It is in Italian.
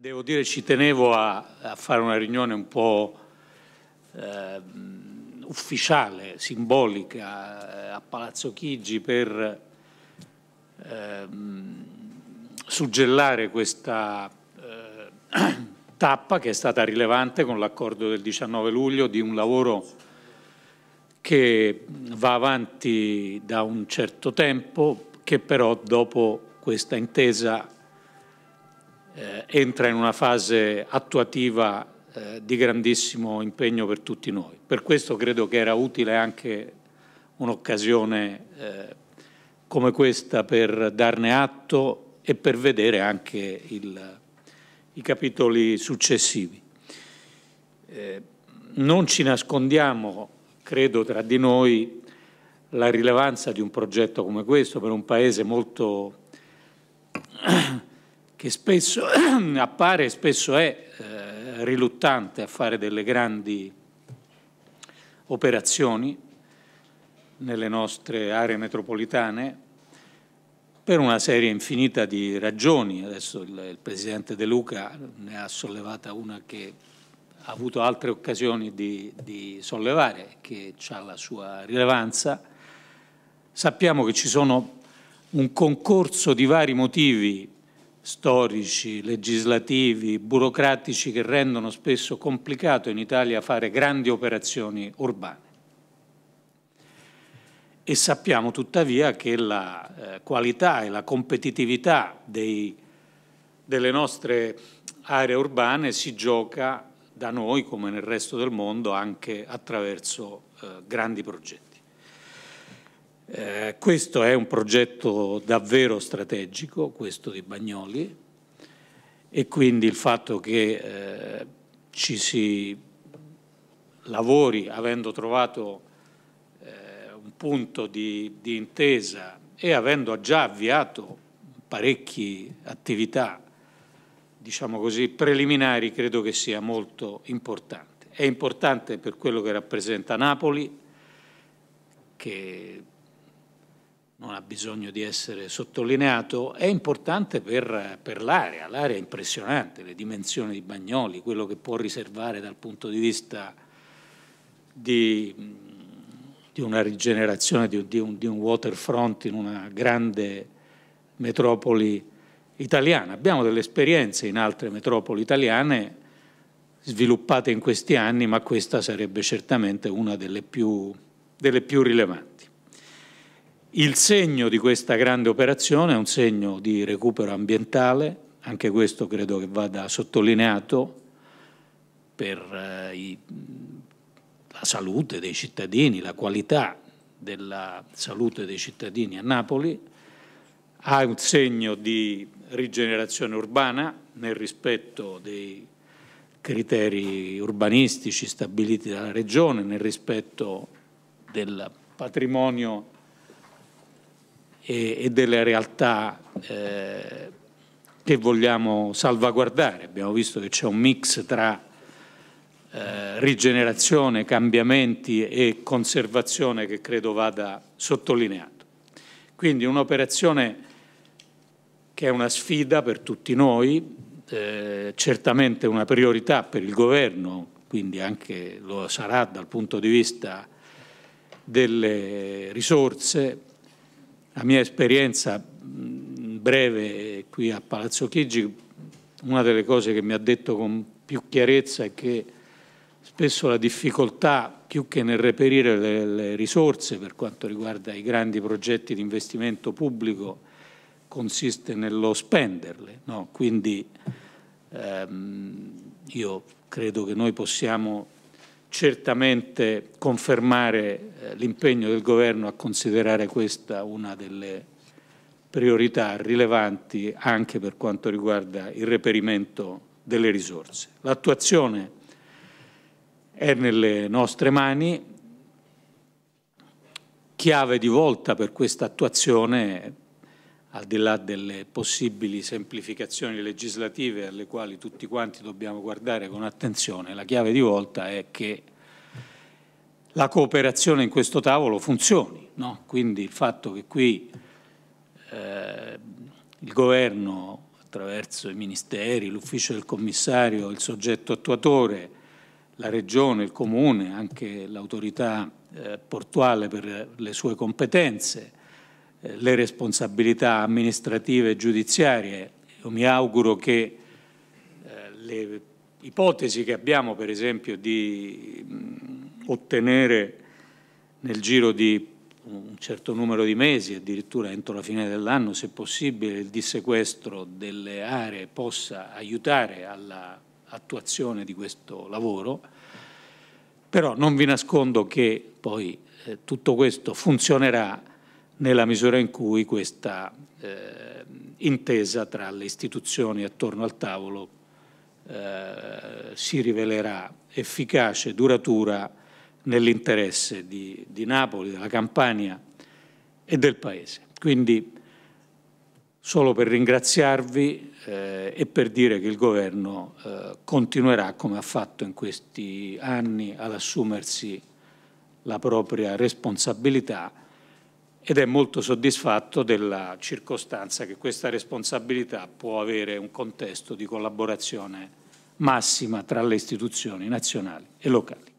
Devo dire ci tenevo a, a fare una riunione un po' eh, ufficiale, simbolica, eh, a Palazzo Chigi per eh, suggellare questa eh, tappa che è stata rilevante con l'accordo del 19 luglio di un lavoro che va avanti da un certo tempo, che però dopo questa intesa eh, entra in una fase attuativa eh, di grandissimo impegno per tutti noi. Per questo credo che era utile anche un'occasione eh, come questa per darne atto e per vedere anche il, i capitoli successivi. Eh, non ci nascondiamo, credo, tra di noi la rilevanza di un progetto come questo per un Paese molto che spesso appare e spesso è eh, riluttante a fare delle grandi operazioni nelle nostre aree metropolitane per una serie infinita di ragioni. Adesso il, il Presidente De Luca ne ha sollevata una che ha avuto altre occasioni di, di sollevare, che ha la sua rilevanza. Sappiamo che ci sono un concorso di vari motivi storici, legislativi, burocratici che rendono spesso complicato in Italia fare grandi operazioni urbane. E sappiamo tuttavia che la eh, qualità e la competitività dei, delle nostre aree urbane si gioca da noi, come nel resto del mondo, anche attraverso eh, grandi progetti. Eh, questo è un progetto davvero strategico, questo di Bagnoli, e quindi il fatto che eh, ci si lavori avendo trovato eh, un punto di, di intesa e avendo già avviato parecchie attività, diciamo così, preliminari, credo che sia molto importante. È importante per quello che rappresenta Napoli, che non ha bisogno di essere sottolineato, è importante per, per l'area, l'area è impressionante, le dimensioni di Bagnoli, quello che può riservare dal punto di vista di, di una rigenerazione di, di, un, di, un, waterfront in una grande metropoli italiana. Abbiamo delle esperienze in altre metropoli italiane sviluppate in questi anni, ma questa sarebbe certamente una delle più, delle più rilevanti. Il segno di questa grande operazione è un segno di recupero ambientale, anche questo credo che vada sottolineato per eh, i, la salute dei cittadini, la qualità della salute dei cittadini a Napoli, ha un segno di rigenerazione urbana nel rispetto dei criteri urbanistici stabiliti dalla Regione, nel rispetto del patrimonio e, e delle realtà eh, che vogliamo salvaguardare. Abbiamo visto che c'è un mix tra eh, rigenerazione, cambiamenti e conservazione che credo vada sottolineato. Quindi un'operazione che è una sfida per tutti noi, eh, certamente una priorità per il governo, quindi anche lo sarà dal punto di vista delle risorse, la mia esperienza mm, breve qui a Palazzo Chigi, una delle cose che mi ha detto con più chiarezza è che spesso la difficoltà, più che nel reperire le, le risorse per quanto riguarda i grandi progetti di investimento pubblico, consiste nello spenderle. No? Quindi ehm, io credo che noi possiamo certamente confermare eh, l'impegno del Governo a considerare questa una delle priorità rilevanti anche per quanto riguarda il reperimento delle risorse. L'attuazione è nelle nostre mani, chiave di volta per questa attuazione al di là delle possibili semplificazioni legislative alle quali tutti quanti dobbiamo guardare con attenzione, la chiave di volta è che la cooperazione in questo tavolo funzioni. No? Quindi il fatto che qui eh, il governo attraverso i ministeri, l'ufficio del commissario, il soggetto attuatore, la regione, il comune, anche l'autorità eh, portuale per le sue competenze, le responsabilità amministrative e giudiziarie. Io mi auguro che eh, le ipotesi che abbiamo, per esempio, di ottenere nel giro di un certo numero di mesi, addirittura entro la fine dell'anno, se possibile, il dissequestro delle aree possa aiutare all'attuazione di questo lavoro, però non vi nascondo che poi eh, tutto questo funzionerà nella misura in cui questa eh, intesa tra le istituzioni attorno al tavolo eh, si rivelerà efficace, duratura nell'interesse di, di, Napoli, della Campania e del Paese. Quindi solo per ringraziarvi eh, e per dire che il Governo eh, continuerà, come ha fatto in questi anni, ad assumersi la propria responsabilità ed è molto soddisfatto della circostanza che questa responsabilità può avere un contesto di collaborazione massima tra le istituzioni nazionali e locali.